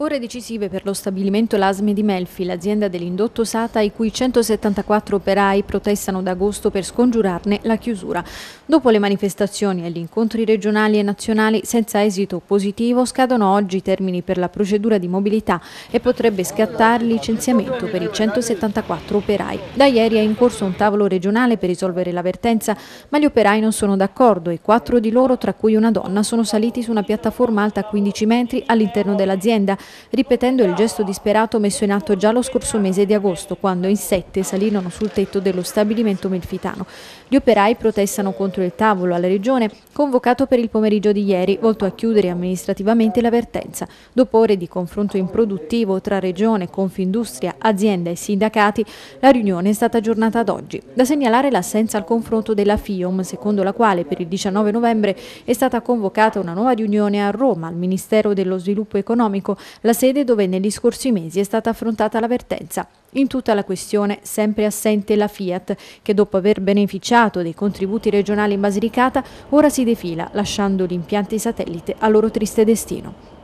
Ore decisive per lo stabilimento Lasme di Melfi, l'azienda dell'indotto Sata i cui 174 operai protestano da agosto per scongiurarne la chiusura. Dopo le manifestazioni e gli incontri regionali e nazionali senza esito positivo scadono oggi i termini per la procedura di mobilità e potrebbe scattare il licenziamento per i 174 operai. Da ieri è in corso un tavolo regionale per risolvere l'avvertenza, ma gli operai non sono d'accordo e quattro di loro, tra cui una donna, sono saliti su una piattaforma alta 15 metri all'interno dell'azienda ripetendo il gesto disperato messo in atto già lo scorso mese di agosto, quando in sette salirono sul tetto dello stabilimento melfitano. Gli operai protestano contro il tavolo alla Regione, convocato per il pomeriggio di ieri, volto a chiudere amministrativamente l'avvertenza. Dopo ore di confronto improduttivo tra Regione, Confindustria, azienda e sindacati, la riunione è stata aggiornata ad oggi. Da segnalare l'assenza al confronto della FIOM, secondo la quale per il 19 novembre è stata convocata una nuova riunione a Roma al Ministero dello Sviluppo Economico la sede dove negli scorsi mesi è stata affrontata l'avvertenza. In tutta la questione sempre assente la Fiat, che dopo aver beneficiato dei contributi regionali in Basilicata, ora si defila lasciando gli impianti satellite al loro triste destino.